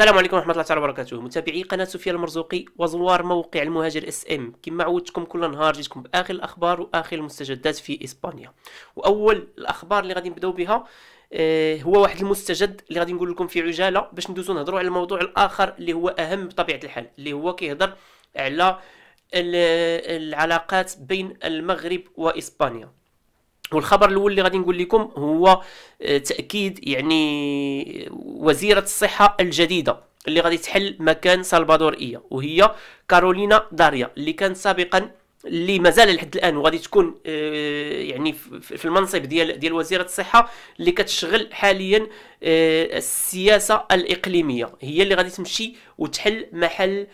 السلام عليكم ورحمه الله تعالى وبركاته متابعي قناه سفيان المرزوقي وزوار موقع المهاجر اس ام كما عودتكم كل نهار جيتكم باخر الاخبار واخر المستجدات في اسبانيا واول الاخبار اللي غادي نبداو بها آه، هو واحد المستجد اللي غادي نقول لكم في عجاله باش ندوزو نهضروا على الموضوع الاخر اللي هو اهم بطبيعه الحال اللي هو كيهضر على العلاقات بين المغرب واسبانيا والخبر الاول اللي غادي نقول لكم هو آه، تاكيد يعني وزيره الصحه الجديده اللي غادي تحل مكان سلفادور ايا وهي كارولينا داريا اللي كانت سابقا اللي مازال لحد الان وغادي تكون آه، يعني في المنصب ديال ديال وزيره الصحه اللي كتشغل حاليا آه، السياسه الاقليميه هي اللي غادي تمشي وتحل محل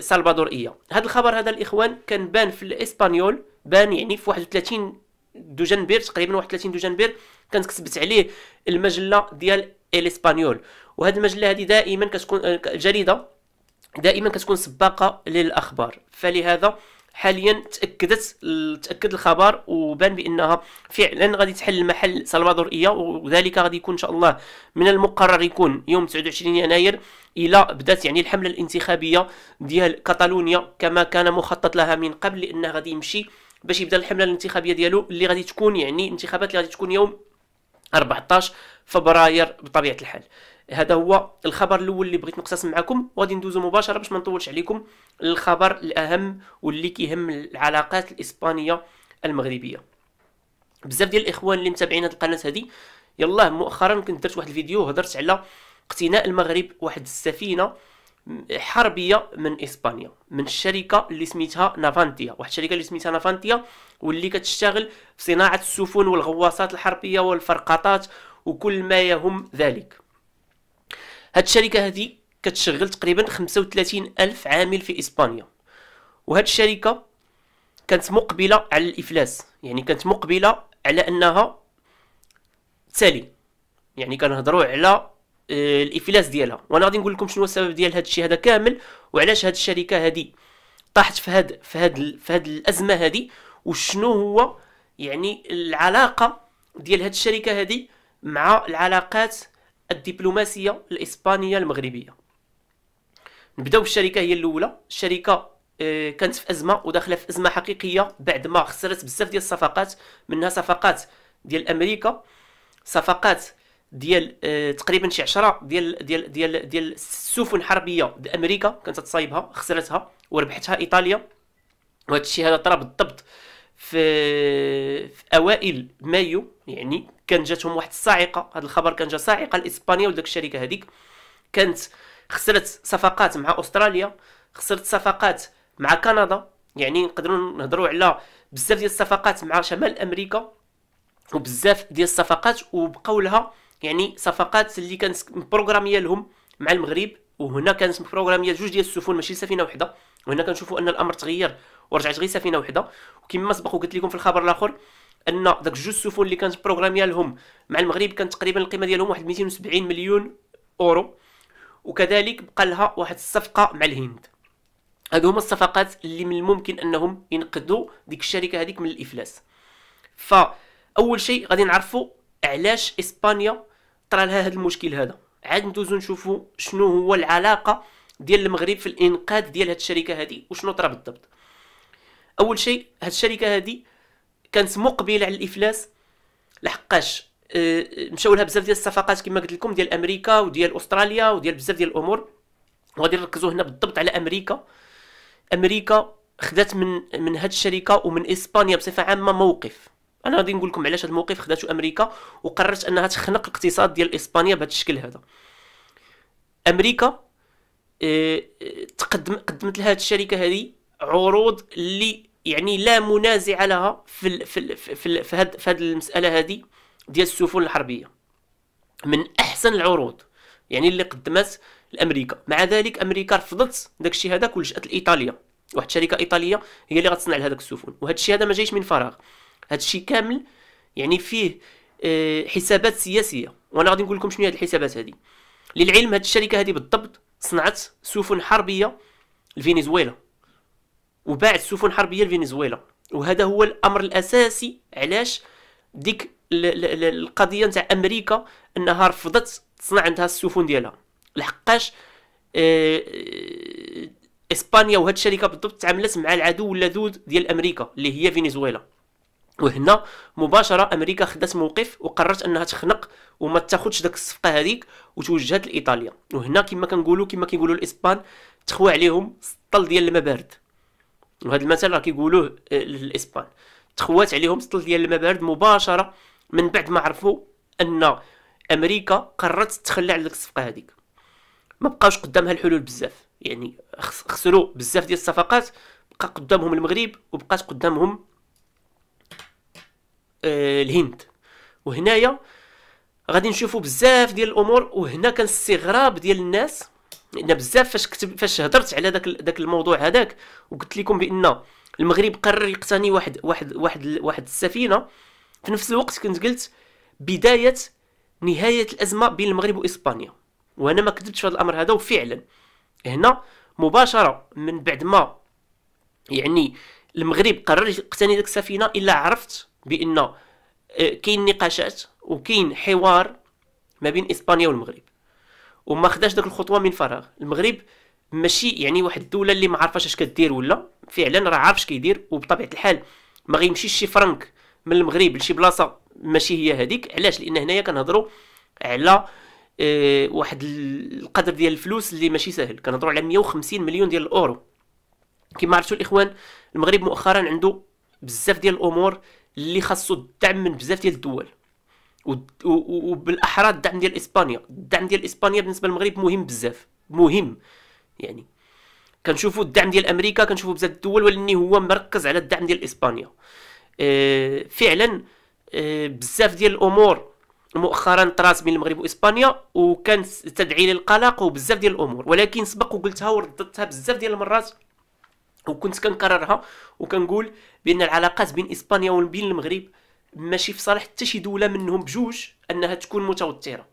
سلفادور ايا هذا الخبر هذا الاخوان كان بان في الاسبانيول بان يعني في 31 بير تقريبا 31 بير كانت كتبت عليه المجله ديال الاسبانيول وهذه المجله هذه دائما كتكون الجريده دائما كتكون سباقه للاخبار فلهذا حاليا تاكدت تاكد الخبر وبان بانها فعلا غادي تحل محل سلفادوريه وذلك غادي يكون ان شاء الله من المقرر يكون يوم 29 يناير الى بدات يعني الحمله الانتخابيه ديال كاتالونيا كما كان مخطط لها من قبل لانه غادي يمشي باش يبدا الحمله الانتخابيه ديالو اللي غادي تكون يعني انتخابات اللي غادي تكون يوم 14 فبراير بطبيعه الحال هذا هو الخبر الاول اللي بغيت نقتسم معكم وغادي ندوزو مباشره باش ما نطولش عليكم للخبر الاهم واللي كيهم العلاقات الاسبانيه المغربيه بزاف ديال الاخوان اللي متابعين هذه القناه هذه يلاه مؤخرا كنت درت واحد الفيديو هضرت على اقتناء المغرب واحد السفينه حربيه من اسبانيا من الشركه اللي سميتها نافانتيا واحد الشركه اللي سميتها نافانتيا واللي كتشتغل في صناعه السفن والغواصات الحربيه والفرقاطات وكل ما يهم ذلك هاد الشركه هذه كتشغل تقريبا 35 الف عامل في اسبانيا وهاد الشركه كانت مقبله على الافلاس يعني كانت مقبله على انها تسالي يعني كنهضروا على آه، الافلاس ديالها وانا غادي نقول لكم شنو هو السبب ديال هذا الشيء هذا كامل وعلاش هذه الشركه هذه طاحت في هاد في هاد في هاد الازمه هذه وشنو هو يعني العلاقه ديال هاد الشركه هذه مع العلاقات الدبلوماسيه الاسبانيه المغربيه نبداو بالشركه هي الاولى الشركه آه، كانت في ازمه وداخله في ازمه حقيقيه بعد ما خسرت بزاف ديال الصفقات منها صفقات ديال امريكا صفقات ديال آه تقريبا شي 10 ديال ديال ديال ديال السفن حربيه امريكا كانت تصايبها خسرتها وربحتها ايطاليا وهذا الشيء هذا طرا بالضبط في في اوائل مايو يعني كان جاتهم واحد الصاعقه هذا الخبر كان جا صاعقه لاسبانيا وداك الشركه هذيك كانت خسرت صفقات مع استراليا خسرت صفقات مع كندا يعني نقدروا نهضروا على بزاف ديال الصفقات مع شمال امريكا وبزاف ديال الصفقات وبقاو لها يعني صفقات اللي كانت مبروغراميه لهم مع المغرب وهنا كانت مبروغراميه جوج ديال السفن ماشي سفينه وحده وهنا كنشوفوا ان الامر تغير ورجعت غير سفينه وحده وكما سبق وقلت لكم في الخبر الاخر ان داك جوج السفن اللي كانت بروغراميه لهم مع المغرب كانت تقريبا القيمه ديالهم واحد 270 مليون اورو وكذلك بقى لها واحد الصفقه مع الهند هادو هما الصفقات اللي من الممكن انهم ينقذوا ديك الشركه هذيك من الافلاس فاول شيء غادي نعرفوا علاش اسبانيا طرا لها هذا المشكل هذا عاد ندوزو نشوفو شنو هو العلاقه ديال المغرب في الانقاذ ديال هاد الشركه هذه وشنو طرا بالضبط اول شيء هاد الشركه هذه كانت مقبله على الافلاس لحقاش آه، مشاو لها بزاف ديال الصفقات كما قلت لكم ديال امريكا وديال استراليا وديال بزاف ديال الامور وغادي نركزوا هنا بالضبط على امريكا امريكا خدات من من هاد الشركه ومن اسبانيا بصفه عامه موقف انا غادي نقول لكم علاش هذا الموقف خداتو امريكا وقررت انها تخنق الاقتصاد ديال اسبانيا بهذا الشكل هذا امريكا آه، آه، تقدم قدمت لهذه الشركه هذه عروض اللي يعني لا منازع لها في في في في, هاد في هاد المساله هذه ديال السفن الحربيه من احسن العروض يعني اللي قدمت الامريكا مع ذلك امريكا رفضت داك الشيء هذاك ولجات لايطاليا واحد الشركه ايطاليه هي اللي غتصنع لهذاك السفن وهذا الشيء هذا ما جايش من فراغ هذا الشيء كامل يعني فيه آه، حسابات سياسيه وانا غادي نقول لكم شنو هي الحسابات هذه للعلم هذه الشركه هذه بالضبط صنعت سفن حربيه لفنزويلا وباعت سفن حربيه لفنزويلا وهذا هو الامر الاساسي علاش ديك القضيه نتاع امريكا انها رفضت تصنع عندها السفن ديالها لحقاش آه، اسبانيا وهذه الشركه بالضبط تعاملت مع العدو اللدود ديال امريكا اللي هي فنزويلا وهنا مباشره امريكا خدات موقف وقررت انها تخنق وما تاخذش داك الصفقه هذيك وتوجهت لايطاليا وهنا كما كنقولوا كما كيقولوا الاسبان تخوى عليهم سطل ديال المبارد وهذا المثل راه كيقولوه الاسبان آه، تخوات عليهم سطل ديال المبارد مباشره من بعد ما عرفوا ان امريكا قررت تتخلى على ديك الصفقه هذيك ما بقاوش قدامها الحلول بزاف يعني خسروا بزاف ديال الصفقات بقى قدامهم المغرب وبقات قدامهم آه، الهند وهنايا غادي نشوفوا بزاف ديال الامور وهنا كان استغراب ديال الناس لان بزاف فاش كتب فاش هضرت على داك داك الموضوع هذاك وقلت لكم بان المغرب قرر يقتني واحد واحد واحد واحد السفينه في نفس الوقت كنت قلت بدايه نهايه الازمه بين المغرب واسبانيا وانا ما كذبتش في هذا الامر هذا وفعلا هنا مباشره من بعد ما يعني المغرب قرر يقتني ديك السفينه الا عرفت بان آه، كاين نقاشات وكاين حوار ما بين اسبانيا والمغرب وما خداش داك الخطوه من فراغ المغرب ماشي يعني واحد الدوله اللي ما عارفاش اش كدير ولا فعلا راه عارف اش كيدير وبطبيعه الحال ما غيمشيش شي فرنك من المغرب لشي بلاصه ماشي هي هذيك علاش لان هنايا كنهضروا على آه، واحد القدر ديال الفلوس اللي ماشي سهل كنهضروا على 150 مليون ديال الاورو كما عرفتوا الاخوان المغرب مؤخرا عنده بزاف ديال الامور اللي خاصو الدعم من بزاف ديال الدول وبالاحرى الدعم ديال اسبانيا الدعم ديال اسبانيا بالنسبه للمغرب مهم بزاف مهم يعني كنشوفوا الدعم ديال امريكا كنشوفوا بزاف الدول ولكن هو مركز على الدعم ديال اسبانيا آه، فعلا آه، بزاف ديال الامور مؤخرا طرات بين المغرب واسبانيا وكان تدعي للقلق وبزاف ديال الامور ولكن سبق وقلتها ورددتها بزاف ديال المرات وكنت كنكررها وكنقول بان العلاقات بين اسبانيا وبين المغرب ماشي في صالح حتى شي دوله منهم بجوج انها تكون متوتره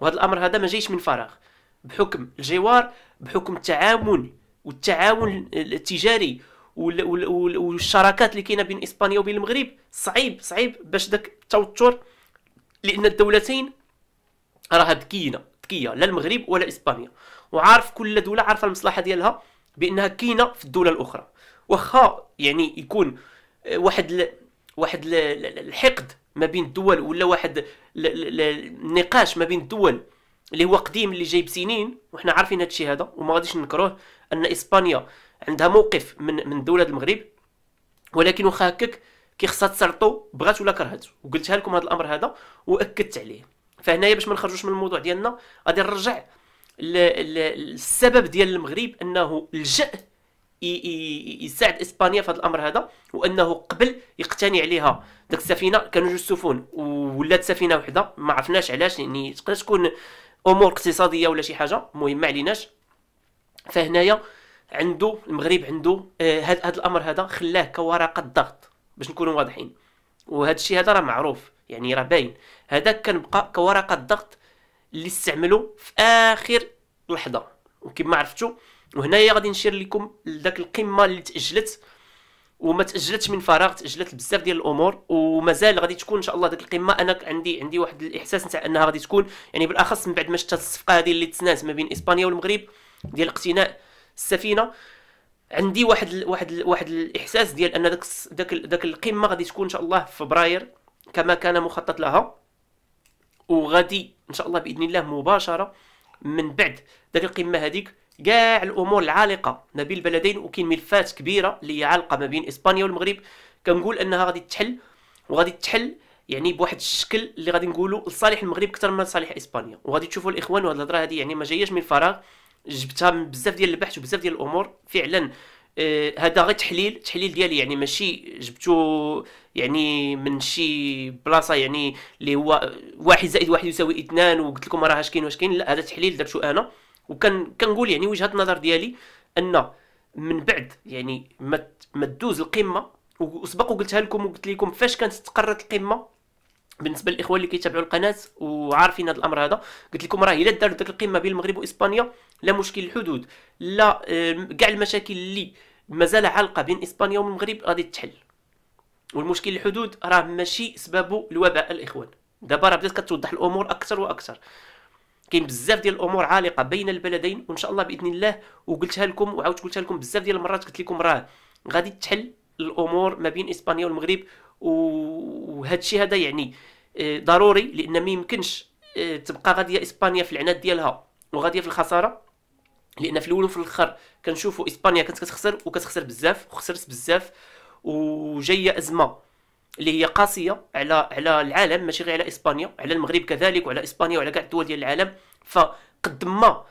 وهذا الامر هذا ما جايش من فراغ بحكم الجوار بحكم التعاون والتعاون التجاري والشراكات اللي كاينه بين اسبانيا وبين المغرب صعيب صعيب باش داك التوتر لان الدولتين راها ذكيه ذكيه لا المغرب ولا اسبانيا وعارف كل دوله عارفه المصلحه ديالها بانها كاينه في الدوله الاخرى واخا يعني يكون آه، واحد ل... واحد ل... الحقد ما بين الدول ولا واحد ل... ل... النقاش ما بين الدول اللي هو قديم اللي جاي بسنين وحنا عارفين هذا الشيء هذا وما غاديش نكروه ان اسبانيا عندها موقف من من دوله المغرب ولكن واخا هكاك كي خصها تسرطو بغات ولا كرهت وقلتها لكم هذا الامر هذا واكدت عليه فهنايا باش ما نخرجوش من الموضوع ديالنا غادي نرجع السبب ديال المغرب انه لجأ يساعد اسبانيا في هذا الامر هذا وانه قبل يقتني عليها ديك السفينه كانوا جوج سفن ولات سفينه وحده ما عرفناش علاش يعني تقدر تكون امور اقتصاديه ولا شي حاجه المهم ما عليناش فهنايا عنده المغرب عنده هذا آه الامر هذا خلاه كورقه ضغط باش نكونوا واضحين وهذا الشيء هذا راه معروف يعني راه باين هذا كان بقى كورقه ضغط اللي استعملوا في اخر لحظه وكما عرفتوا وهنايا غادي نشير لكم لذاك القمه اللي تاجلت وما تاجلتش من فراغ تاجلت بزاف ديال الامور ومازال غادي تكون ان شاء الله ديك القمه انا عندي عندي واحد الاحساس نتاع انها غادي تكون يعني بالاخص من بعد ما شفت الصفقه هذه اللي تسنات ما بين اسبانيا والمغرب ديال اقتناء السفينه عندي واحد الـ واحد الـ واحد الاحساس ديال ان داك داك داك القمه غادي تكون ان شاء الله في فبراير كما كان مخطط لها وغادي ان شاء الله باذن الله مباشره من بعد ذاك القمه هذيك كاع الامور العالقه ما بين البلدين وكاين ملفات كبيره اللي هي عالقه ما بين اسبانيا والمغرب كنقول انها غادي تحل وغادي تحل يعني بواحد الشكل اللي غادي نقولوا لصالح المغرب اكثر من لصالح اسبانيا وغادي تشوفوا الاخوان وهذه الهضره هذه يعني ما جاياش من الفراغ جبتها من بزاف ديال البحث وبزاف ديال الامور فعلا آه، هذا آه غير تحليل تحليل ديالي يعني ماشي جبتو يعني من شي بلاصه يعني اللي هو واحد زائد واحد يساوي اثنان وقلت لكم راه اش كاين واش كاين لا هذا تحليل درتو انا وكان كنقول يعني وجهه النظر ديالي ان من بعد يعني ما تدوز القمه وسبق وقلتها لكم وقلت لكم فاش كانت استقرت القمه بالنسبه للاخوان اللي كيتابعوا القناه وعارفين هذا الامر هذا قلت لكم راه الا دارت ديك القمه بين المغرب واسبانيا لا مشكل الحدود لا كاع المشاكل اللي مازال عالقه بين اسبانيا والمغرب غادي تحل والمشكل الحدود راه ماشي سببه الوباء الاخوان دابا راه بدات كتوضح الامور اكثر واكثر كاين بزاف ديال الامور عالقه بين البلدين وان شاء الله باذن الله وقلتها لكم وعاودت قلتها لكم بزاف ديال المرات قلت لكم راه غادي تحل الامور ما بين اسبانيا والمغرب وهذا الشيء هذا يعني آه، ضروري لان ما يمكنش آه، تبقى غاديه اسبانيا في العناد ديالها وغاديه في الخساره لان في الاول وفي الاخر كنشوفوا اسبانيا كانت كتخسر وكتخسر بزاف وخسرت بزاف وجايه ازمه اللي هي قاسيه على على العالم ماشي غير على اسبانيا على المغرب كذلك وعلى اسبانيا وعلى كاع الدول ديال العالم فقد ما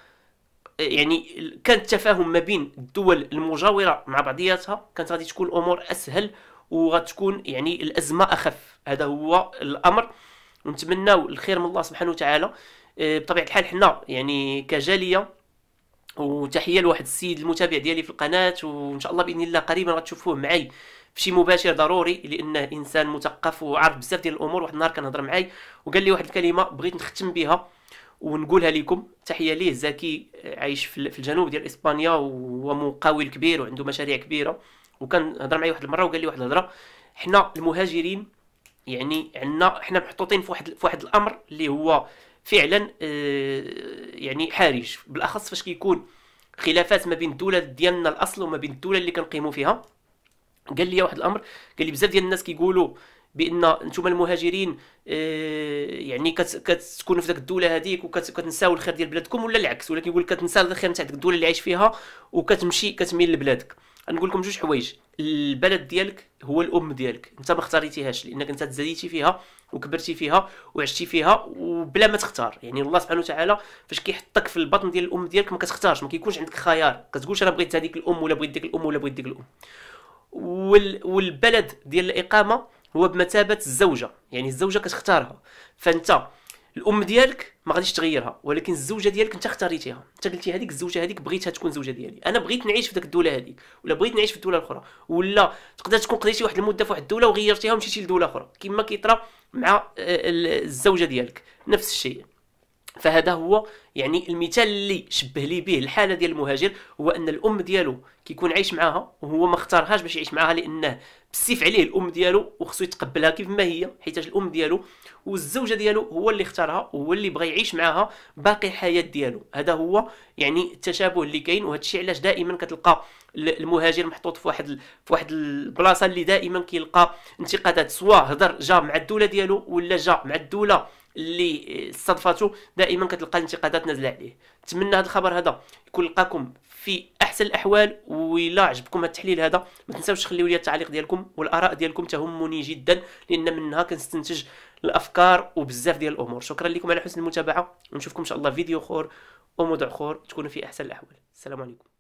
يعني كان التفاهم ما بين الدول المجاوره مع بعضياتها كانت غادي تكون الامور اسهل وغتكون يعني الازمه اخف هذا هو الامر ونتمناو الخير من الله سبحانه وتعالى آه، بطبيعه الحال حنا يعني كجاليه وتحيه لواحد السيد المتابع ديالي في القناه وان شاء الله باذن الله قريبا غتشوفوه معي بشي مباشر ضروري لانه انسان مثقف وعارف بزاف ديال الامور واحد النهار كنهضر معاي وقال لي واحد الكلمه بغيت نختم بها ونقولها لكم تحيه ليه زكي آه، عايش في الجنوب ديال اسبانيا وهو مقاول كبير وعنده مشاريع كبيره وكان هضر معايا واحد المره وقال لي واحد الهضره حنا المهاجرين يعني عندنا حنا محطوطين في واحد في واحد الامر اللي هو فعلا آه، يعني حرج بالاخص فاش كيكون خلافات ما بين الدوله ديالنا الاصل وما بين الدوله اللي كنقيموا فيها قال لي واحد الامر قال لي بزاف ديال الناس كيقولوا بان انتم المهاجرين آه، يعني كتكونوا في ذاك الدوله هذيك وكتنساو الخير ديال بلادكم ولا العكس ولكن كيقول لك كتنسى الخير نتاع ديك الدوله اللي عايش فيها وكتمشي كتميل لبلادك نقول لكم جوج حوايج البلد ديالك هو الام ديالك انت ما اختاريتيهاش لانك انت تزاديتي فيها وكبرتي فيها وعشتي فيها وبلا ما تختار يعني الله سبحانه وتعالى فاش كيحطك في البطن ديال الام ديالك ما كتختارش ما كيكونش عندك خيار كتقولش انا بغيت هذيك الام ولا بغيت ديك الام ولا بغيت ديك الام والبلد ديال الاقامه هو بمثابه الزوجه يعني الزوجه كتختارها فانت الام ديالك ما غاديش تغيرها ولكن الزوجه ديالك انت اختاريتيها انت قلتي هذيك الزوجه هذيك بغيتها تكون زوجه ديالي انا بغيت نعيش في ديك الدوله هذيك ولا بغيت نعيش في الدوله الاخرى ولا تقدر تكون قضيتي واحد المده في واحد الدوله وغيرتيها ومشيتي لدوله اخرى كما كيطرا مع آه، الزوجه ديالك نفس الشيء فهذا هو يعني المثال اللي شبه لي به الحاله ديال المهاجر هو ان الام ديالو كيكون عايش معاها وهو ما اختارهاش باش يعيش معاها لانه بسيف عليه الام ديالو وخصو يتقبلها كيف ما هي حيت الام ديالو والزوجه ديالو هو اللي اختارها وهو اللي بغى يعيش معاها باقي الحياه ديالو هذا هو يعني التشابه اللي كاين وهذا الشيء علاش دائما كتلقى المهاجر محطوط في واحد في واحد البلاصه اللي دائما كيلقى انتقادات سواء هضر جا مع الدوله ديالو ولا جا مع الدوله اللي استضفاته دائما كتلقى الانتقادات نازله عليه نتمنى هذا الخبر هذا يكون لقاكم في احسن الاحوال ولا عجبكم هذا التحليل هذا ما تنساوش تخليو لي التعليق ديالكم والاراء ديالكم تهمني جدا لان منها كنستنتج الافكار وبزاف ديال الامور شكرا لكم على حسن المتابعه ونشوفكم ان شاء الله فيديو اخر وموضوع اخر تكونوا في احسن الاحوال السلام عليكم